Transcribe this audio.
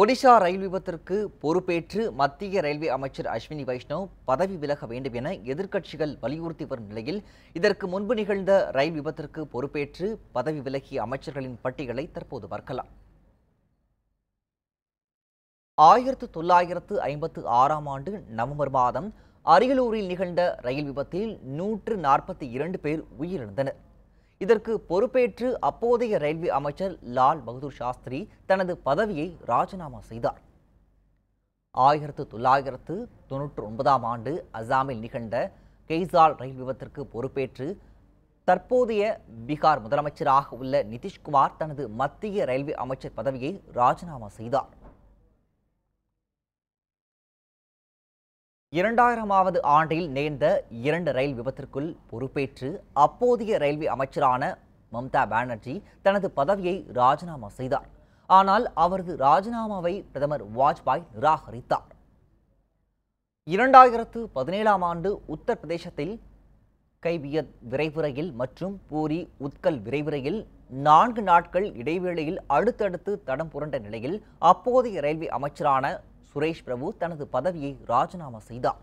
ஒடிஷா ரயில் விபத்திற்கு பொறுப்பேற்று மத்திய ரயில்வே அமைச்சர் அஸ்வினி வைஷ்ணவ் பதவி விலக வேண்டும் என எதிர்க்கட்சிகள் வலியுறுத்தி வரும் நிலையில் இதற்கு முன்பு நிகழ்ந்த ரயில் விபத்திற்கு பொறுப்பேற்று பதவி விலகிய அமைச்சர்களின் பட்டியலை தற்போது பார்க்கலாம் ஆயிரத்து தொள்ளாயிரத்து ஐம்பத்து ஆறாம் ஆண்டு நவம்பர் மாதம் அரியலூரில் நிகழ்ந்த ரயில் விபத்தில் நூற்று நாற்பத்தி இரண்டு பேர் உயிரிழந்தனர் இதற்கு பொறுப்பேற்று அப்போதைய ரயில்வே அமைச்சர் லால் பகதூர் சாஸ்திரி தனது பதவியை ராஜினாமா செய்தார் ஆயிரத்து தொள்ளாயிரத்து தொன்னூற்று ஒன்பதாம் ஆண்டு அசாமில் நிகழ்ந்த கெய்சால் ரயில் விபத்திற்கு பொறுப்பேற்று தற்போதைய பீகார் முதலமைச்சராக உள்ள நிதிஷ்குமார் தனது மத்திய ரயில்வே அமைச்சர் பதவியை ராஜினாமா செய்தார் இரண்டாயிரமாவது ஆண்டில் நேர்ந்த இரண்டு ரயில் விபத்திற்குள் பொறுப்பேற்று அப்போதைய ரயில்வே அமைச்சரான மம்தா பானர்ஜி தனது பதவியை ராஜினாமா செய்தார் ஆனால் அவரது ராஜினாமாவை பிரதமர் வாஜ்பாய் நிராகரித்தார் இரண்டாயிரத்து பதினேழாம் ஆண்டு உத்தரப்பிரதேசத்தில் கைவியத் விரைவுரையில் மற்றும் பூரி உத்கல் விரைவுரையில் நான்கு நாட்கள் இடைவேளையில் அடுத்தடுத்து தடம் புரண்ட நிலையில் அப்போதைய ரயில்வே அமைச்சரான சுரேஷ் பிரபு தனது பதவியை ராஜினாமா செய்தார்